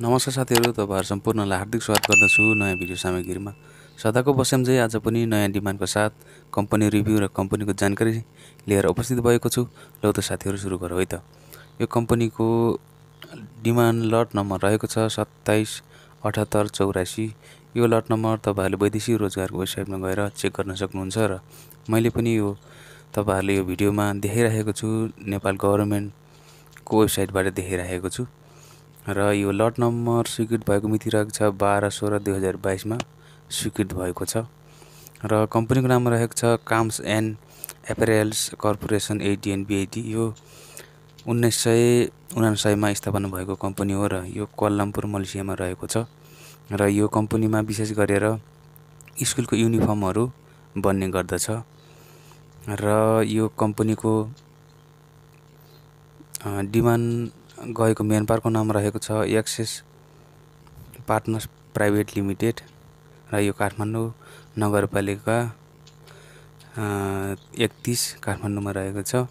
नमस्कार साथीहरू तपाईँहरू सम्पूर्णलाई हार्दिक स्वागत गर्दछु नयाँ भिडियो सामग्रीमा सदाको चाहिँ आज पनि नयाँ डिमान्डको साथ कम्पनी रिभ्यू र कम्पनीको जानकारी लिएर उपस्थित भएको छु ल त साथीहरू सुरु गरौँ है त यो कम्पनीको डिमान्ड लट नम्बर रहेको छ सत्ताइस अठहत्तर चौरासी यो लट नम्बर तपाईँहरूले वैदेशिक रोजगारको वेबसाइटमा गएर चेक गर्न सक्नुहुन्छ र मैले पनि यो तपाईँहरूले यो भिडियोमा देखाइरहेको छु नेपाल गभर्मेन्टको वेबसाइटबाट देखाइरहेको छु र यो लट नम्बर स्वीकृत भएको मिति रहेको छ बाह्र सोह्र दुई हजार बाइसमा स्वीकृत भएको छ र कम्पनीको नाम रहेको छ काम्स एन्ड एपरेल्स कर्पोरेसन बिआइटी यो उन्नाइस सय उनासयमा स्थापना भएको कम्पनी हो र यो कोल्लामपुर मलेसियामा रहेको छ र यो कम्पनीमा विशेष गरेर स्कुलको युनिफर्महरू बन्ने गर्दछ र यो कम्पनीको डिमान्ड गएको मेन पार्कको नाम रहेको छ एक्सेस पार्टनर्स प्राइभेट लिमिटेड र यो काठमाडौँ नगरपालिका एकतिस काठमाडौँमा रहेको छ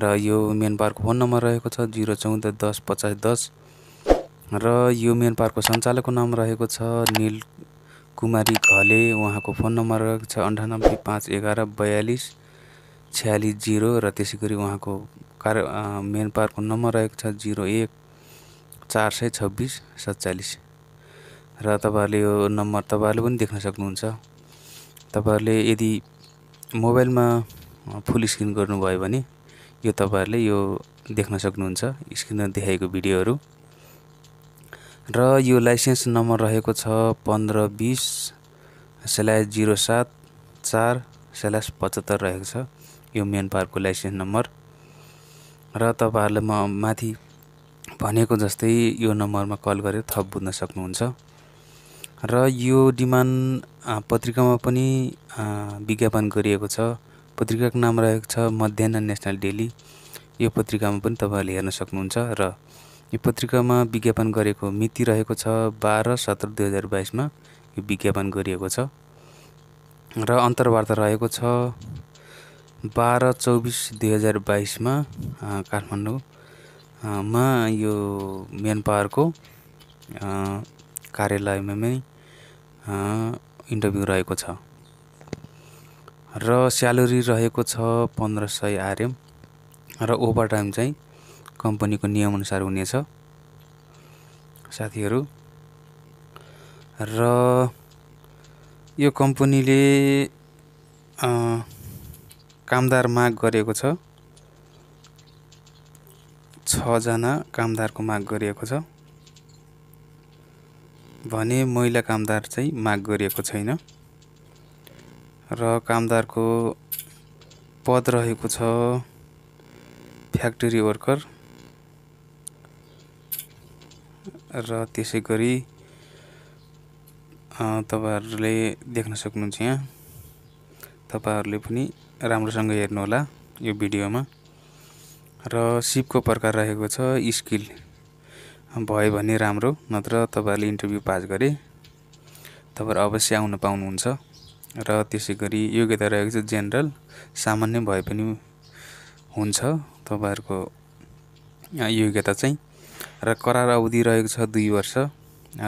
र यो मेन पार्कको फोन नम्बर रहेको छ जिरो चौध दस पचास दस र यो मेन पार्कको सञ्चालकको नाम रहेको छ निल कुमारी घले उहाँको फोन नम्बर रहेको छ अन्ठानब्बे पाँच एघार बयालिस छ्यालिस जिरो र त्यसै गरी उहाँको कार्य मेन पावरको नम्बर रहेको छ जिरो एक चार सय छब्बिस सत्तालिस र तपाईँहरूले यो नम्बर तपाईँहरूले पनि देख्न सक्नुहुन्छ तपाईँहरूले यदि मोबाइलमा फुल स्क्रिन गर्नुभयो भने यो तपाईँहरूले यो देख्न सक्नुहुन्छ स्क्रिनमा देखाएको भिडियोहरू र यो लाइसेन्स नम्बर रहेको छ पन्ध्र बिस स्ल्यास जिरो सात चार स्ल्यास पचहत्तर रहेको छ यो मेन पार्कको लाइसेन्स नम्बर र तपाईँहरूले म माथि भनेको जस्तै यो नम्बरमा कल गरेर थप बुझ्न सक्नुहुन्छ र यो डिमान्ड पत्रिकामा पनि विज्ञापन गरिएको छ पत्रिकाको नाम रहेको छ मध्याह नेसनल डेली यो पत्रिकामा पनि तपाईँहरूले हेर्न सक्नुहुन्छ र यो पत्रिकामा विज्ञापन गरेको मिति रहेको छ बाह्र सत्र दुई हजार बाइसमा यो विज्ञापन गरिएको छ र अन्तर्वार्ता रहेको छ बाह्र चौबिस दुई हजार बाइसमा काठमाडौँमा मा यो म्यान पावरको कार्यालयमा नै इन्टरभ्यू रहेको छ र स्यालेरी रहेको छ पन्ध्र सय आरएम र ओभरटाइम चाहिँ कम्पनीको नियमअनुसार हुनेछ साथीहरू र यो कम्पनीले कामदार माग गरिएको छ छजना कामदारको माग गरिएको छ भने महिला कामदार चाहिँ माग गरिएको छैन र कामदारको पद रहेको छ फ्याक्ट्री वर्कर र त्यसै गरी तपाईँहरूले देख्न सक्नुहुन्छ यहाँ तपाईँहरूले पनि राम्रोसँग हेर्नुहोला यो भिडियोमा र सिपको प्रकार रहेको छ स्किल भयो भने राम्रो नत्र तपाईँहरूले इन्टरभ्यू पास गरे तपाईँहरू अवश्य आउन पाउनुहुन्छ र त्यसै गरी योग्यता रहेको छ जेनरल सामान्य भए पनि हुन्छ तपाईँहरूको योग्यता चाहिँ र करार अवधि रहेको छ दुई वर्ष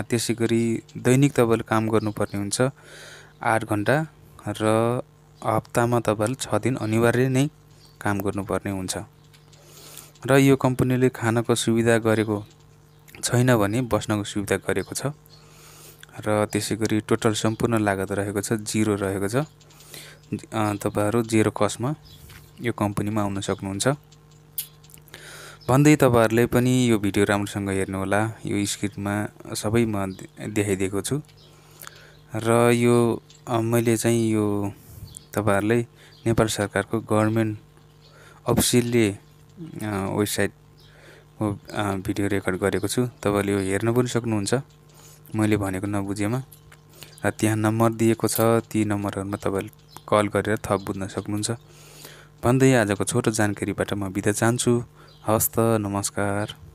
त्यसै गरी दैनिक तपाईँले काम गर्नुपर्ने हुन्छ आठ घन्टा र हप्तामा तपाईँले छ दिन अनिवार्य नै काम गर्नुपर्ने हुन्छ र यो कम्पनीले खानाको सुविधा गरेको छैन भने बस्नको सुविधा गरेको छ र त्यसै गरी टोटल सम्पूर्ण लागत रहेको छ जिरो रहेको छ तपाईँहरू जिरो कस्टमा यो कम्पनीमा आउन सक्नुहुन्छ भन्दै तपाईँहरूले पनि यो भिडियो राम्रोसँग हेर्नुहोला यो स्क्रिप्टमा सबै म देखाइदिएको छु र यो मैले चाहिँ यो तपाईँहरूलाई नेपाल सरकारको गभर्मेन्ट अफिसियल्ली वेबसाइटको भिडियो रेकर्ड गरेको छु तपाईँले यो हेर्न पनि सक्नुहुन्छ मैले भनेको नबुझेमा र त्यहाँ नम्बर दिएको छ ती नम्बरहरूमा तपाईँले कल गरेर थप बुझ्न सक्नुहुन्छ भन्दै आजको छोटो जानकारीबाट म बिदा चाहन्छु हस्त नमस्कार